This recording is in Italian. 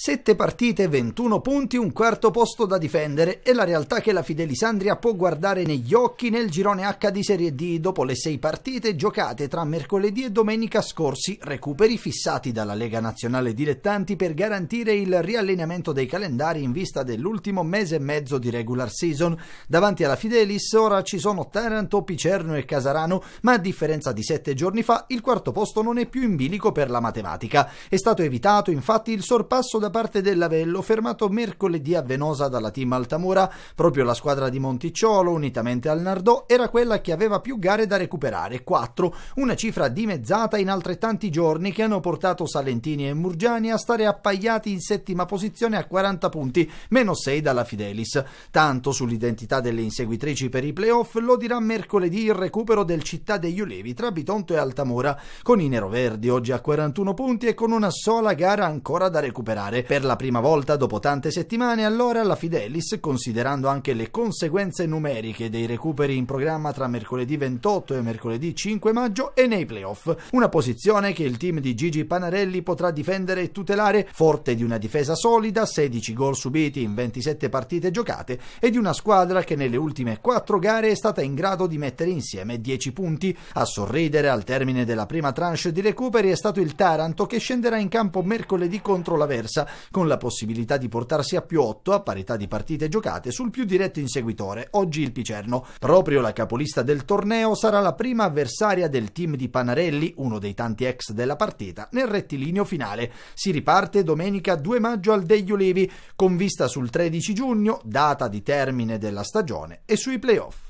7 partite, 21 punti, un quarto posto da difendere è la realtà che la Fidelisandria può guardare negli occhi nel girone H di Serie D dopo le 6 partite giocate tra mercoledì e domenica scorsi, recuperi fissati dalla Lega Nazionale Dilettanti per garantire il riallineamento dei calendari in vista dell'ultimo mese e mezzo di regular season. Davanti alla Fidelis ora ci sono Taranto, Picerno e Casarano, ma a differenza di 7 giorni fa il quarto posto non è più in bilico per la matematica. È stato evitato infatti il sorpasso da da parte dell'Avello fermato mercoledì a Venosa dalla team Altamura. Proprio la squadra di Monticciolo, unitamente al Nardò, era quella che aveva più gare da recuperare, 4, una cifra dimezzata in altrettanti giorni che hanno portato Salentini e Murgiani a stare appaiati in settima posizione a 40 punti, meno 6 dalla Fidelis. Tanto sull'identità delle inseguitrici per i playoff lo dirà mercoledì il recupero del Città degli Ulevi tra Bitonto e Altamura, con i neroverdi oggi a 41 punti e con una sola gara ancora da recuperare mondiale. Per la prima volta dopo tante settimane, allora la Fidelis, considerando anche le conseguenze numeriche dei recuperi in programma tra mercoledì 28 e mercoledì 5 maggio, è nei playoff. Una posizione che il team di Gigi Panarelli potrà difendere e tutelare, forte di una difesa solida, 16 gol subiti in 27 partite giocate e di una squadra che nelle ultime 4 gare è stata in grado di mettere insieme 10 punti. A sorridere al termine della prima tranche di recuperi è stato il Taranto che scenderà in campo mercoledì contro la Versa con la possibilità di portarsi a più 8 a parità di partite giocate sul più diretto inseguitore, oggi il Picerno. Proprio la capolista del torneo sarà la prima avversaria del team di Panarelli, uno dei tanti ex della partita, nel rettilineo finale. Si riparte domenica 2 maggio al Degli Levi, con vista sul 13 giugno, data di termine della stagione, e sui playoff.